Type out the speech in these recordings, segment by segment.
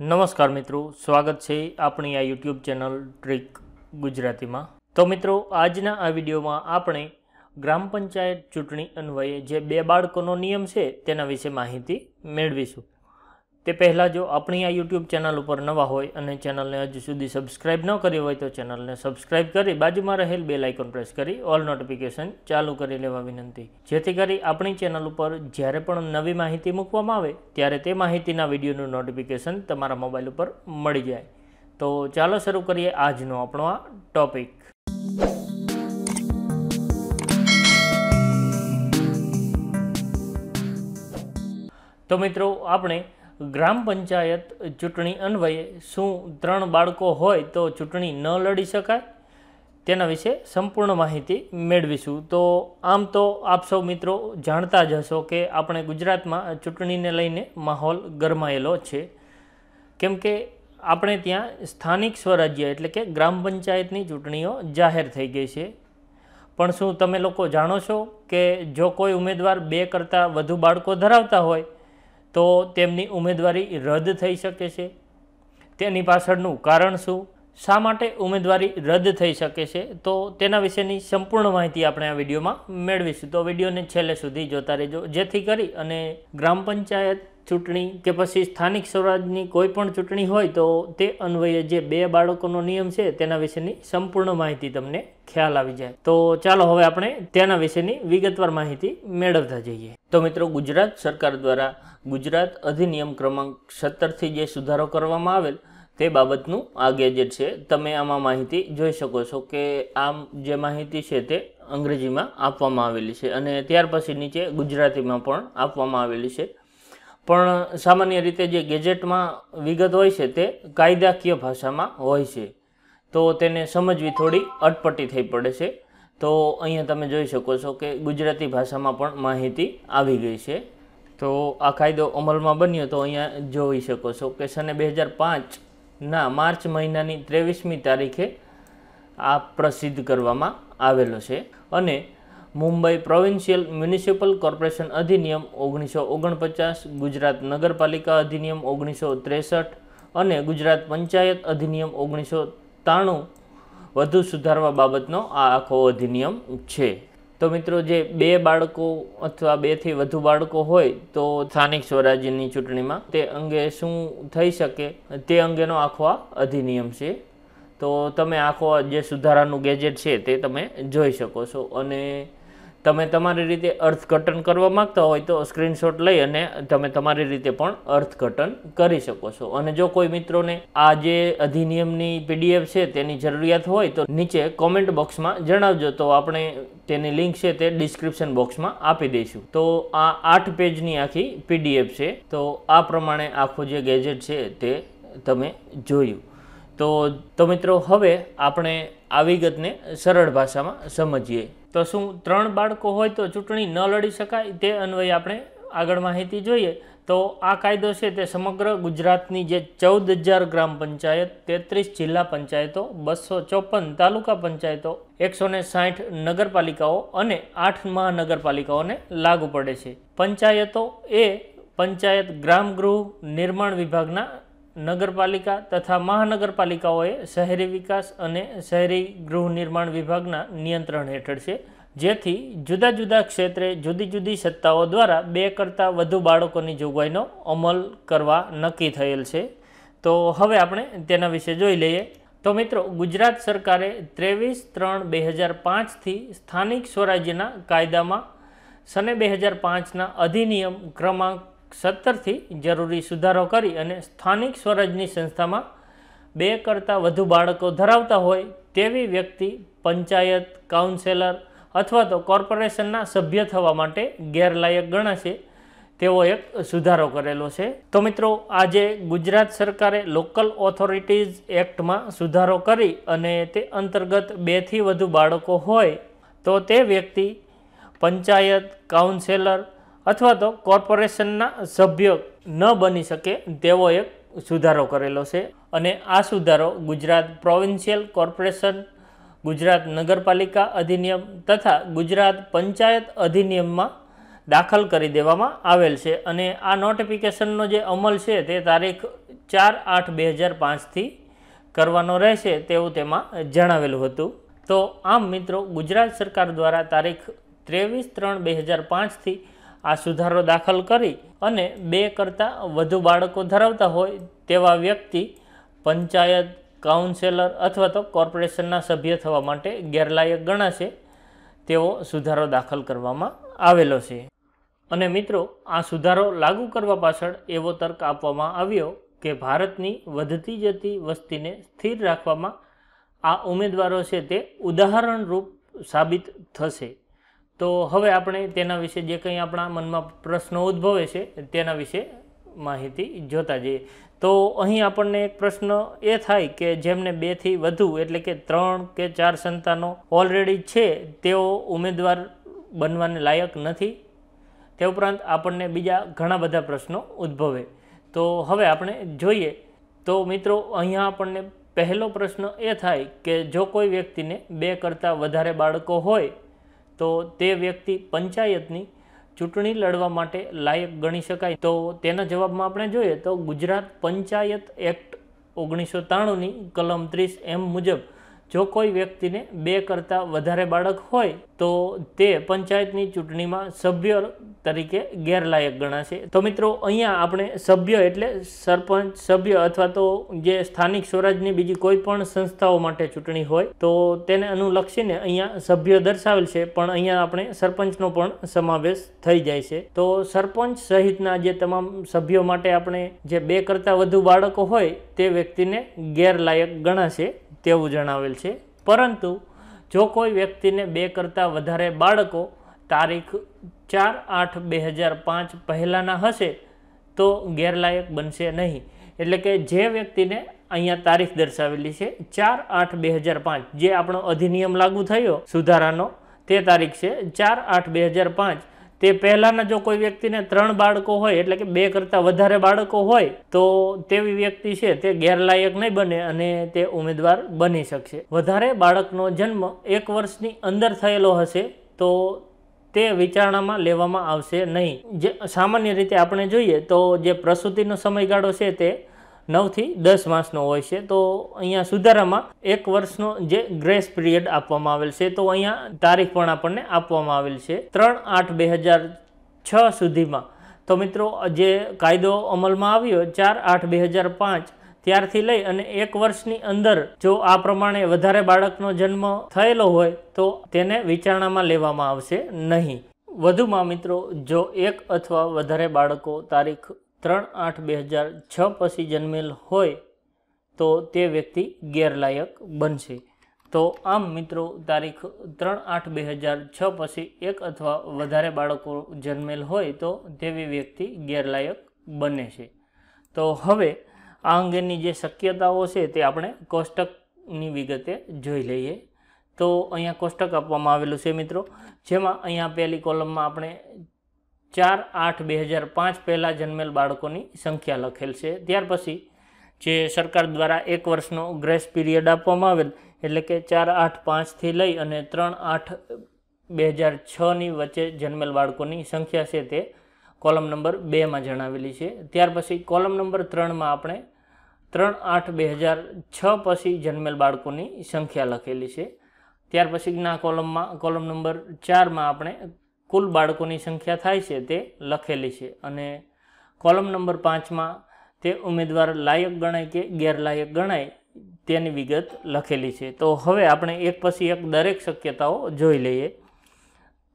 નમસ્કાર મિત્રો સ્વાગત છે આપણી આ યુટ્યુબ ચેનલ ટ્રીક ગુજરાતીમાં તો મિત્રો આજના આ વિડીયોમાં આપણે ગ્રામ પંચાયત ચૂંટણી અન્વયે જે બે બાળકોનો નિયમ છે તેના વિશે માહિતી મેળવીશું તે પહેલાં જો આપણી આ યુટ્યુબ ચેનલ ઉપર નવા હોય અને ચેનલને હજુ સુધી સબસ્ક્રાઇબ ન કરી હોય તો ચેનલને સબસ્ક્રાઇબ કરી બાજુમાં રહેલ બે આઇકોન પ્રેસ કરી ઓલ નોટિફિકેશન ચાલુ કરી લેવા વિનંતી જેથી કરી આપણી ચેનલ ઉપર જ્યારે પણ નવી માહિતી મૂકવામાં આવે ત્યારે તે માહિતીના વિડીયોનું નોટિફિકેશન તમારા મોબાઈલ ઉપર મળી જાય તો ચાલો શરૂ કરીએ આજનો આપણો આ ટોપિક તો મિત્રો આપણે ગ્રામ પંચાયત ચૂંટણી અન્વયે શું ત્રણ બાળકો હોય તો ચૂંટણી ન લડી શકાય તેના વિશે સંપૂર્ણ માહિતી મેળવીશું તો આમ તો આપ સૌ મિત્રો જાણતા જ હશો કે આપણે ગુજરાતમાં ચૂંટણીને લઈને માહોલ ગરમાયેલો છે કેમકે આપણે ત્યાં સ્થાનિક સ્વરાજ્ય એટલે કે ગ્રામ પંચાયતની ચૂંટણીઓ જાહેર થઈ ગઈ છે પણ શું તમે લોકો જાણો છો કે જો કોઈ ઉમેદવાર બે કરતાં વધુ બાળકો ધરાવતા હોય તો તેમની ઉમેદવારી રદ થઈ શકે છે તેની પાછળનું કારણ શું શા માટે ઉમેદવારી રદ થઈ શકે છે તો તેના વિશેની સંપૂર્ણ માહિતી આપણે આ વિડીયોમાં મેળવીશું તો વિડીયોને છેલ્લે સુધી જોતા રહેજો જેથી કરી અને ગ્રામ પંચાયત ચૂંટણી કે પછી સ્થાનિક સ્વરાજની કોઈ પણ ચૂંટણી હોય તો તે અન્વયે જે બે બાળકોનો નિયમ છે તેના વિશેની સંપૂર્ણ માહિતી તમને ખ્યાલ આવી જાય તો ચાલો હવે આપણે તેના વિશેની વિગતવાર માહિતી મેળવતા જઈએ તો મિત્રો ગુજરાત સરકાર દ્વારા ગુજરાત અધિનિયમ ક્રમાંક સત્તરથી જે સુધારો કરવામાં આવેલ તે બાબતનું આ ગેજેટ છે તમે આમાં માહિતી જોઈ શકો છો કે આમ જે માહિતી છે તે અંગ્રેજીમાં આપવામાં આવેલી છે અને ત્યાર પછી નીચે ગુજરાતીમાં પણ આપવામાં આવેલી છે પણ સામાન્ય રીતે જે ગેજેટમાં વિગત હોય છે તે કાયદાકીય ભાષામાં હોય છે તો તેને સમજવી થોડી અટપટી થઈ પડે છે તો અહીંયા તમે જોઈ શકો છો કે ગુજરાતી ભાષામાં પણ માહિતી આવી ગઈ છે તો આ કાયદો અમલમાં બન્યો તો અહીંયા જોઈ શકો છો કે સને બે હજાર પાંચના માર્ચ મહિનાની ત્રેવીસમી તારીખે આ પ્રસિદ્ધ કરવામાં આવેલો છે અને મુંબઈ પ્રોવિન્શિયલ મ્યુનિસિપલ કોર્પોરેશન અધિનિયમ ઓગણીસો ઓગણપચાસ ગુજરાત નગરપાલિકા અધિનિયમ ઓગણીસો ત્રેસઠ અને ગુજરાત પંચાયત અધિનિયમ ઓગણીસો ત્રાણું વધુ સુધારવા બાબતનો આ આખો અધિનિયમ છે તો મિત્રો જે બે બાળકો અથવા બેથી વધુ બાળકો હોય તો સ્થાનિક સ્વરાજ્યની ચૂંટણીમાં તે અંગે શું થઈ શકે તે અંગેનો આખો આ અધિનિયમ છે તો તમે આખો જે સુધારાનું ગેજેટ છે તે તમે જોઈ શકો છો અને તમે તમારી રીતે અર્થઘટન કરવા માગતા હોય તો સ્ક્રીનશોટ લઈ અને તમે તમારી રીતે પણ અર્થઘટન કરી શકો છો અને જો કોઈ મિત્રોને આ જે અધિનિયમની પીડીએફ છે તેની જરૂરિયાત હોય તો નીચે કોમેન્ટ બોક્સમાં જણાવજો તો આપણે તેની લિંક છે તે ડિસ્ક્રિપ્શન બોક્સમાં આપી દઈશું તો આ આઠ પેજની આખી પીડીએફ છે તો આ પ્રમાણે આખું જે ગેજેટ છે તે તમે જોયું તો તો મિત્રો હવે આપણે આ વિગતને સરળ ભાષામાં સમજીએ તો શું ત્રણ બાળકો હોય તો ચૂંટણી ન લડી શકાય તે અન્વયે આપણે આગળ માહિતી જોઈએ તો આ કાયદો છે તે સમગ્ર ગુજરાતની જે ચૌદ હજાર ગ્રામ પંચાયત તેત્રીસ જિલ્લા પંચાયતો બસો ચોપન તાલુકા પંચાયતો એકસો ને સાઠ નગરપાલિકાઓ અને આઠ મહાનગરપાલિકાઓને લાગુ પડે છે પંચાયતો એ પંચાયત ગ્રામ ગૃહ નિર્માણ વિભાગના નગરપાલિકા તથા મહાનગરપાલિકાઓએ શહેરી વિકાસ અને શહેરી ગૃહનિર્માણ વિભાગના નિયંત્રણ હેઠળ છે જેથી જુદા જુદા ક્ષેત્રે જુદી જુદી સત્તાઓ દ્વારા બે કરતાં વધુ બાળકોની જોગવાઈનો અમલ કરવા નક્કી થયેલ છે તો હવે આપણે તેના વિશે જોઈ લઈએ તો મિત્રો ગુજરાત સરકારે ત્રેવીસ ત્રણ બે હજાર પાંચથી સ્થાનિક સ્વરાજ્યના કાયદામાં સને બે હજાર પાંચના અધિનિયમ ક્રમાંક સત્તરથી જરૂરી સુધારો કરી અને સ્થાનિક સ્વરાજની સંસ્થામાં બે કરતાં વધુ બાળકો ધરાવતા હોય તેવી વ્યક્તિ પંચાયત કાઉન્સેલર અથવા તો કોર્પોરેશનના સભ્ય થવા માટે ગેરલાયક ગણાશે તેવો એક સુધારો કરેલો છે તો મિત્રો આજે ગુજરાત સરકારે લોકલ ઓથોરિટીઝ એક્ટમાં સુધારો કરી અને તે અંતર્ગત બેથી વધુ બાળકો હોય તો તે વ્યક્તિ પંચાયત કાઉન્સેલર અથવા તો કોર્પોરેશનના સભ્ય ન બની શકે તેવો એક સુધારો કરેલો છે અને આ સુધારો ગુજરાત પ્રોવિન્શિયલ કોર્પોરેશન ગુજરાત નગરપાલિકા અધિનિયમ તથા ગુજરાત પંચાયત અધિનિયમમાં દાખલ કરી દેવામાં આવેલ છે અને આ નોટિફિકેશનનો જે અમલ છે તે તારીખ ચાર આઠ બે હજાર પાંચથી કરવાનો રહેશે તેવું તેમાં જણાવેલું હતું તો આમ મિત્રો ગુજરાત સરકાર દ્વારા તારીખ ત્રેવીસ ત્રણ બે હજાર પાંચથી આ સુધારો દાખલ કરી અને બે કરતાં વધુ બાળકો ધરાવતા હોય તેવા વ્યક્તિ પંચાયત કાઉન્સેલર અથવા તો કોર્પોરેશનના સભ્ય થવા માટે ગેરલાયક ગણાશે તેવો સુધારો દાખલ કરવામાં આવેલો છે અને મિત્રો આ સુધારો લાગુ કરવા પાછળ એવો તર્ક આપવામાં આવ્યો કે ભારતની વધતી જતી વસ્તીને સ્થિર રાખવામાં આ ઉમેદવારો છે તે ઉદાહરણરૂપ સાબિત થશે તો હવે આપણે તેના વિશે જે કંઈ આપણા મનમાં પ્રશ્નો ઉદ્ભવે છે તેના વિશે માહિતી જોતા જઈએ તો અહીં આપણને એક પ્રશ્ન એ થાય કે જેમને બેથી વધુ એટલે કે ત્રણ કે ચાર સંતાનો ઓલરેડી છે તેઓ ઉમેદવાર બનવાને લાયક નથી તે ઉપરાંત આપણને બીજા ઘણા બધા પ્રશ્નો ઉદ્ભવે તો હવે આપણે જોઈએ તો મિત્રો અહીંયા આપણને પહેલો પ્રશ્ન એ થાય કે જો કોઈ વ્યક્તિને બે કરતાં વધારે બાળકો હોય તો તે વ્યક્તિ પંચાયતની ચૂંટણી લડવા માટે લાયક ગણી શકાય તો તેના જવાબમાં આપણે જોઈએ તો ગુજરાત પંચાયત એક્ટ ઓગણીસો ત્રાણુંની કલમ ત્રીસ એમ મુજબ જો કોઈ વ્યક્તિને બે કરતાં વધારે બાળક હોય તો તે પંચાયતની ચૂંટણીમાં સભ્ય તરીકે ગેરલાયક ગણાશે તો મિત્રો અહીંયા આપણે સભ્ય એટલે સરપંચ સભ્ય અથવા તો જે સ્થાનિક સ્વરાજની બીજી કોઈ પણ સંસ્થાઓ માટે ચૂંટણી હોય તો તેને અનુલક્ષીને અહીંયા સભ્ય દર્શાવેલ છે પણ અહીંયા આપણે સરપંચનો પણ સમાવેશ થઈ જાય છે તો સરપંચ સહિતના જે તમામ સભ્યો માટે આપણે જે બે કરતાં વધુ બાળકો હોય તે વ્યક્તિને ગેરલાયક ગણાશે તેવું જણાવેલ છે પરંતુ જો કોઈ વ્યક્તિને બે કરતાં વધારે બાળકો તારીખ ચાર આઠ બે હજાર પાંચ પહેલાંના હશે તો ગેરલાયક બનશે નહીં એટલે કે જે વ્યક્તિને અહીંયા તારીખ દર્શાવેલી છે ચાર આઠ બે હજાર પાંચ જે આપણો અધિનિયમ લાગુ થયો સુધારાનો તે તારીખ છે ચાર આઠ બે હજાર પાંચ તે પહેલાંના જો કોઈ વ્યક્તિને ત્રણ બાળકો હોય એટલે કે બે કરતાં વધારે બાળકો હોય તો તેવી વ્યક્તિ છે તે ગેરલાયક નહીં બને અને તે ઉમેદવાર બની શકશે વધારે બાળકનો જન્મ એક વર્ષની અંદર થયેલો હશે તો તે વિચારણામાં લેવામાં આવશે નહીં જે સામાન્ય રીતે આપણે જોઈએ તો જે પ્રસૂતિનો સમયગાળો છે તે નવથી દસ માસનો હોય છે તો અહીંયા સુધારામાં એક વર્ષનો જે ગ્રેસ પીરિયડ આપવામાં આવેલ છે તો અહીંયા તારીખ પણ આપણને આપવામાં આવેલ છે ત્રણ આઠ બે હજાર છ સુધીમાં તો મિત્રો જે કાયદો અમલમાં આવ્યો ચાર આઠ બે હજાર પાંચ ત્યારથી લઈ અને એક વર્ષની અંદર જો આ પ્રમાણે વધારે બાળકનો જન્મ થયેલો હોય તો તેને વિચારણામાં લેવામાં આવશે નહીં વધુમાં મિત્રો જો એક અથવા વધારે બાળકો તારીખ ત્રણ આઠ બે હજાર છ પછી જન્મેલ હોય તો તે વ્યક્તિ ગેરલાયક બનશે તો આમ મિત્રો તારીખ ત્રણ આઠ બે હજાર છ પછી એક અથવા વધારે બાળકો જન્મેલ હોય તો તેવી વ્યક્તિ ગેરલાયક બને છે તો હવે આ અંગેની જે શક્યતાઓ છે તે આપણે કોષ્ટકની વિગતે જોઈ લઈએ તો અહીંયા કોષ્ટક આપવામાં આવેલું છે મિત્રો જેમાં અહીંયા પહેલી કોલમમાં આપણે ચાર આઠ બે હજાર પાંચ પહેલાં જન્મેલ બાળકોની સંખ્યા લખેલ છે ત્યાર પછી જે સરકાર દ્વારા એક વર્ષનો ગ્રેસ પીરિયડ આપવામાં આવેલ એટલે કે ચાર આઠ પાંચથી લઈ અને ત્રણ આઠ બે હજાર છની વચ્ચે જન્મેલ બાળકોની સંખ્યા છે તે કોલમ નંબર બેમાં જણાવેલી છે ત્યાર પછી કોલમ નંબર ત્રણમાં આપણે ત્રણ આઠ બે હજાર છ પછી જન્મેલ બાળકોની સંખ્યા લખેલી છે ત્યાર પછીના કોલમમાં કોલમ નંબર ચારમાં આપણે કુલ બાળકોની સંખ્યા થાય છે તે લખેલી છે અને કોલમ નંબર પાંચમાં તે ઉમેદવાર લાયક ગણાય કે ગેરલાયક ગણાય તેની વિગત લખેલી છે તો હવે આપણે એક પછી એક દરેક શક્યતાઓ જોઈ લઈએ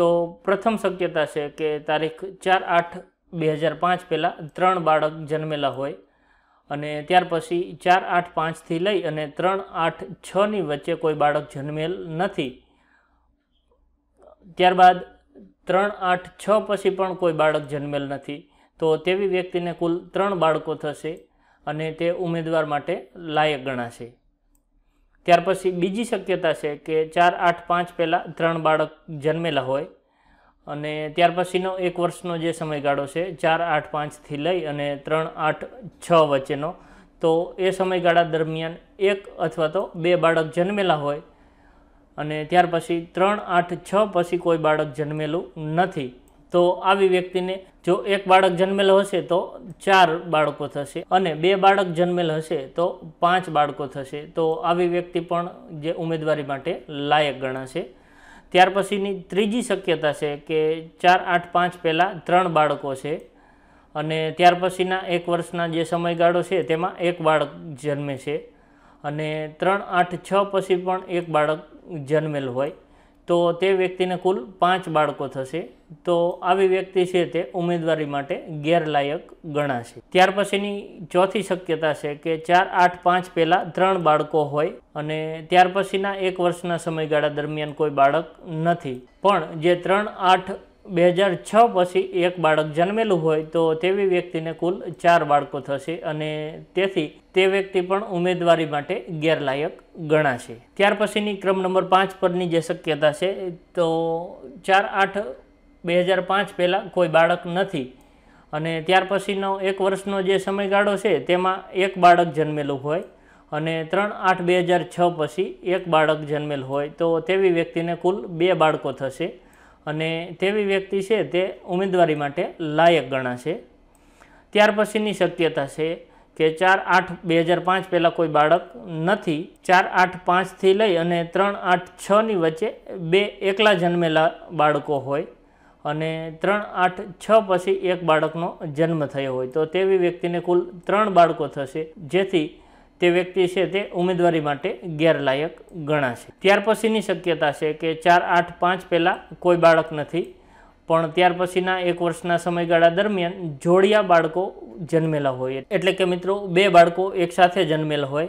તો પ્રથમ શક્યતા છે કે તારીખ ચાર આઠ બે હજાર પાંચ પહેલાં ત્રણ બાળક જન્મેલા હોય અને ત્યાર પછી ચાર આઠ પાંચથી લઈ અને ત્રણ આઠ છની વચ્ચે કોઈ બાળક જન્મેલ નથી ત્યારબાદ ત્રણ આઠ છ પછી પણ કોઈ બાળક જન્મેલ નથી તો તેવી વ્યક્તિને કુલ ત્રણ બાળકો થશે અને તે ઉમેદવાર માટે લાયક ગણાશે ત્યાર પછી બીજી શક્યતા છે કે ચાર આઠ પાંચ પહેલાં ત્રણ બાળક જન્મેલા હોય અને ત્યાર પછીનો એક વર્ષનો જે સમયગાળો છે ચાર આઠ પાંચથી લઈ અને ત્રણ આઠ છ વચ્ચેનો તો એ સમયગાળા દરમિયાન એક અથવા તો બે બાળક જન્મેલા હોય અને ત્યાર પછી ત્રણ આઠ છ પછી કોઈ બાળક જન્મેલું નથી તો આવી વ્યક્તિને જો એક બાળક જન્મેલો હશે તો ચાર બાળકો થશે અને બે બાળક જન્મેલ હશે તો પાંચ બાળકો થશે તો આવી વ્યક્તિ પણ જે ઉમેદવારી માટે લાયક ગણાશે ત્યાર પછીની ત્રીજી શક્યતા છે કે ચાર આઠ પાંચ પહેલાં ત્રણ બાળકો છે અને ત્યાર પછીના એક વર્ષના જે સમયગાળો છે તેમાં એક બાળક જન્મે છે અને ત્રણ આઠ છ પછી પણ એક બાળક જન્મેલ હોય તો તે વ્યક્તિને કુલ પાંચ બાળકો થશે તો આવી વ્યક્તિ છે તે ઉમેદવારી માટે ગેરલાયક ગણાશે ત્યાર પછીની ચોથી શક્યતા છે કે ચાર આઠ પાંચ પહેલાં ત્રણ બાળકો હોય અને ત્યાર પછીના એક વર્ષના સમયગાળા દરમિયાન કોઈ બાળક નથી પણ જે ત્રણ આઠ બે હજાર છ પછી એક બાળક જન્મેલું હોય તો તેવી વ્યક્તિને કુલ ચાર બાળકો થશે અને તેથી તે વ્યક્તિ પણ ઉમેદવારી માટે ગેરલાયક ગણાશે ત્યાર પછીની ક્રમ નંબર પાંચ પરની જે શક્યતા છે તો ચાર આઠ બે હજાર પાંચ પહેલાં કોઈ બાળક નથી અને ત્યાર પછીનો એક વર્ષનો જે સમયગાળો છે તેમાં એક બાળક જન્મેલું હોય અને ત્રણ આઠ બે હજાર છ પછી એક બાળક જન્મેલ હોય તો તેવી વ્યક્તિને કુલ બે બાળકો થશે અને તેવી વ્યક્તિ છે તે ઉમેદવારી માટે લાયક ગણાશે ત્યાર પછીની શક્યતા છે કે ચાર આઠ બે હજાર પાંચ પહેલાં કોઈ બાળક નથી ચાર આઠ પાંચથી લઈ અને ત્રણ આઠ છની વચ્ચે બે એકલા જન્મેલા બાળકો હોય અને ત્રણ આઠ છ પછી એક બાળકનો જન્મ થયો હોય તો તેવી વ્યક્તિને કુલ ત્રણ બાળકો થશે જેથી તે વ્યક્તિ છે તે ઉમેદવારી માટે ગેરલાયક ગણાશે ત્યાર પછીની શક્યતા છે કે ચાર આઠ પાંચ પહેલાં કોઈ બાળક નથી પણ ત્યાર પછીના એક વર્ષના સમયગાળા દરમિયાન જોડિયા બાળકો જન્મેલા હોય એટલે કે મિત્રો બે બાળકો એકસાથે જન્મેલા હોય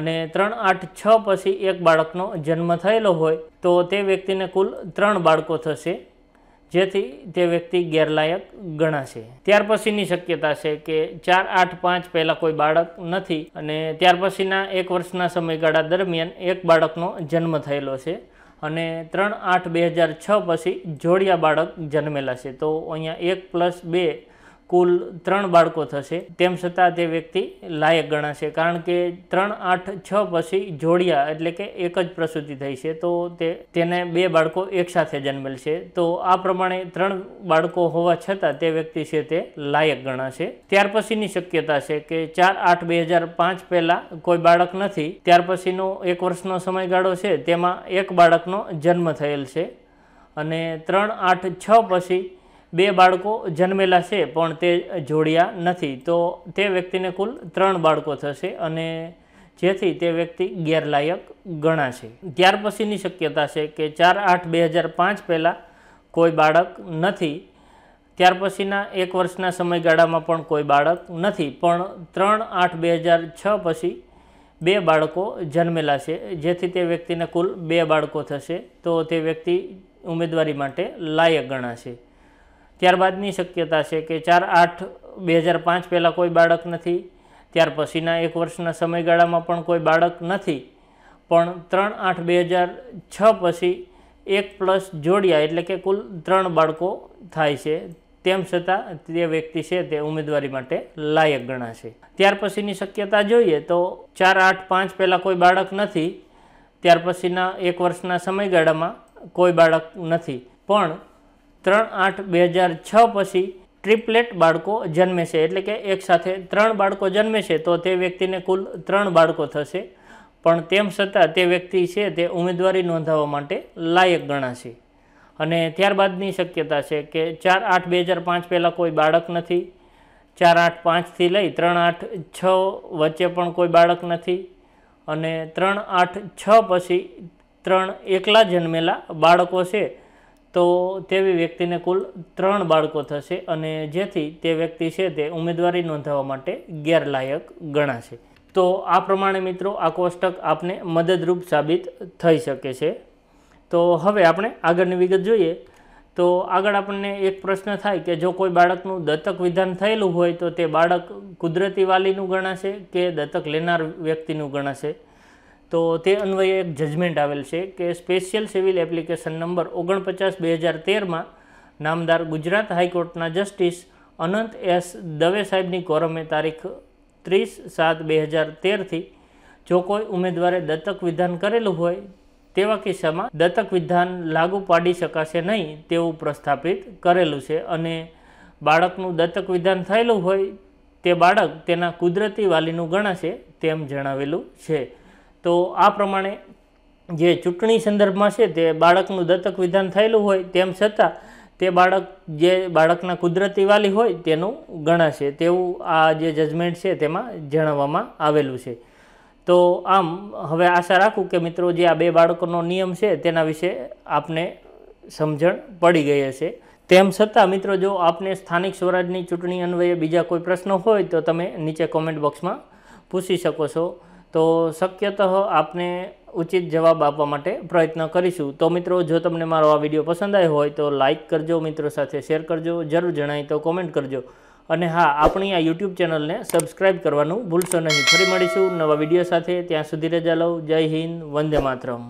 અને ત્રણ આઠ છ પછી એક બાળકનો જન્મ થયેલો હોય તો તે વ્યક્તિને કુલ ત્રણ બાળકો થશે જેથી તે વ્યક્તિ ગેરલાયક ગણાશે ત્યાર પછીની શક્યતા છે કે ચાર આઠ પાંચ પહેલાં કોઈ બાળક નથી અને ત્યાર પછીના એક વર્ષના સમયગાળા દરમિયાન એક બાળકનો જન્મ થયેલો છે અને ત્રણ આઠ બે હજાર છ પછી જોડિયા બાળક જન્મેલા છે તો અહીંયા એક પ્લસ બે કુલ ત્રણ બાળકો થશે તેમ છતાં તે વ્યક્તિ લાયક ગણાશે કારણ કે ત્રણ આઠ છ પછી જોડિયા એટલે કે એક જ પ્રસૂતિ થઈ છે તો તે તેને બે બાળકો એકસાથે જન્મેલ છે તો આ પ્રમાણે ત્રણ બાળકો હોવા છતાં તે વ્યક્તિ છે તે લાયક ગણાશે ત્યાર પછીની શક્યતા છે કે ચાર આઠ બે હજાર પાંચ પહેલાં કોઈ બાળક નથી ત્યાર પછીનો એક વર્ષનો સમયગાળો છે તેમાં એક બાળકનો જન્મ થયેલ છે અને ત્રણ આઠ છ પછી બે બાળકો જન્મેલા છે પણ તે જોડ્યા નથી તો તે વ્યક્તિને કુલ ત્રણ બાળકો થશે અને જેથી તે વ્યક્તિ ગેરલાયક ગણાશે ત્યાર પછીની શક્યતા છે કે ચાર આઠ બે હજાર પાંચ પહેલાં કોઈ બાળક નથી ત્યાર પછીના એક વર્ષના સમયગાળામાં પણ કોઈ બાળક નથી પણ ત્રણ આઠ બે હજાર છ પછી બે બાળકો જન્મેલા છે જેથી તે વ્યક્તિને કુલ બે બાળકો થશે તો તે વ્યક્તિ ઉમેદવારી માટે લાયક ગણાશે ત્યારબાદની શક્યતા છે કે 4 8 2005 પહેલા કોઈ બાળક નથી ત્યાર પછીના 1 વર્ષના સમયગાળામાં પણ કોઈ બાળક નથી પણ 3 8 2006 પછી 1 પ્લસ જોડ્યા એટલે કે કુલ 3 બાળકો થાય છે તેમ સતા આ 3 વ્યક્તિ છે તે ઉમેદવારી માટે લાયક ગણા છે ત્યાર પછીની શક્યતા જોઈએ તો 4 8 5 પહેલા કોઈ બાળક નથી ત્યાર પછીના 1 વર્ષના સમયગાળામાં કોઈ બાળક નથી પણ ત્રણ આઠ બે હજાર છ પછી ટ્રિપલેટ બાળકો જન્મે છે એટલે કે એક સાથે ત્રણ બાળકો જન્મે છે તો તે વ્યક્તિને કુલ ત્રણ બાળકો થશે પણ તેમ છતાં તે વ્યક્તિ છે તે ઉમેદવારી નોંધાવવા માટે લાયક ગણાશે અને ત્યારબાદની શક્યતા છે કે ચાર આઠ બે હજાર પાંચ પહેલાં કોઈ બાળક નથી ચાર આઠ પાંચથી લઈ ત્રણ આઠ છ વચ્ચે પણ કોઈ બાળક નથી અને ત્રણ આઠ છ પછી ત્રણ એકલા જન્મેલા બાળકો છે તો તેવી વ્યક્તિને કુલ ત્રણ બાળકો થશે અને જેથી તે વ્યક્તિ છે તે ઉમેદવારી નોંધાવવા માટે ગેરલાયક ગણાશે તો આ પ્રમાણે મિત્રો આ કોષ્ટક આપને મદદરૂપ સાબિત થઈ શકે છે તો હવે આપણે આગળની વિગત જોઈએ તો આગળ આપણને એક પ્રશ્ન થાય કે જો કોઈ બાળકનું દત્તક વિધાન થયેલું હોય તો તે બાળક કુદરતી વાલીનું ગણાશે કે દત્તક લેનાર વ્યક્તિનું ગણાશે તો તે અન્વયે એક જજમેન્ટ આવેલ છે કે સ્પેશિયલ સિવિલ એપ્લિકેશન નંબર ઓગણપચાસ બે હજાર તેરમાં નામદાર ગુજરાત હાઈકોર્ટના જસ્ટિસ અનંત એસ દવે સાહેબની કોરમે તારીખ ત્રીસ સાત બે હજાર તેરથી જો કોઈ ઉમેદવારે દત્તક વિધાન કરેલું હોય તેવા કિસ્સામાં દત્તક વિધાન લાગુ પાડી શકાશે નહીં તેવું પ્રસ્થાપિત કરેલું છે અને બાળકનું દત્તક વિધાન થયેલું હોય તે બાળક તેના કુદરતી વાલીનું ગણાશે તેમ જણાવેલું છે તો આ પ્રમાણે જે ચૂંટણી સંદર્ભમાં છે તે બાળકનું દત્તક વિધાન થયેલું હોય તેમ છતાં તે બાળક જે બાળકના કુદરતી વાલી હોય તેનું ગણાશે તેવું આ જે જજમેન્ટ છે તેમાં જણાવવામાં આવેલું છે તો આમ હવે આશા રાખું કે મિત્રો જે આ બે બાળકોનો નિયમ છે તેના વિશે આપને સમજણ પડી ગઈ હશે તેમ છતાં મિત્રો જો આપને સ્થાનિક સ્વરાજની ચૂંટણી અન્વયે બીજા કોઈ પ્રશ્નો હોય તો તમે નીચે કોમેન્ટ બોક્સમાં પૂછી શકો છો તો શક્યતઃ આપને ઉચિત જવાબ આપવા માટે પ્રયત્ન કરીશું તો મિત્રો જો તમને મારો આ વિડીયો પસંદ આવ્યો હોય તો લાઇક કરજો મિત્રો સાથે શેર કરજો જરૂર જણાય તો કોમેન્ટ કરજો અને હા આપણી આ યુટ્યુબ ચેનલને સબસ્ક્રાઈબ કરવાનું ભૂલશો નહીં ફરી મળીશું નવા વિડીયો સાથે ત્યાં સુધી રજા લઉં જય હિન્દ વંદે માતરમ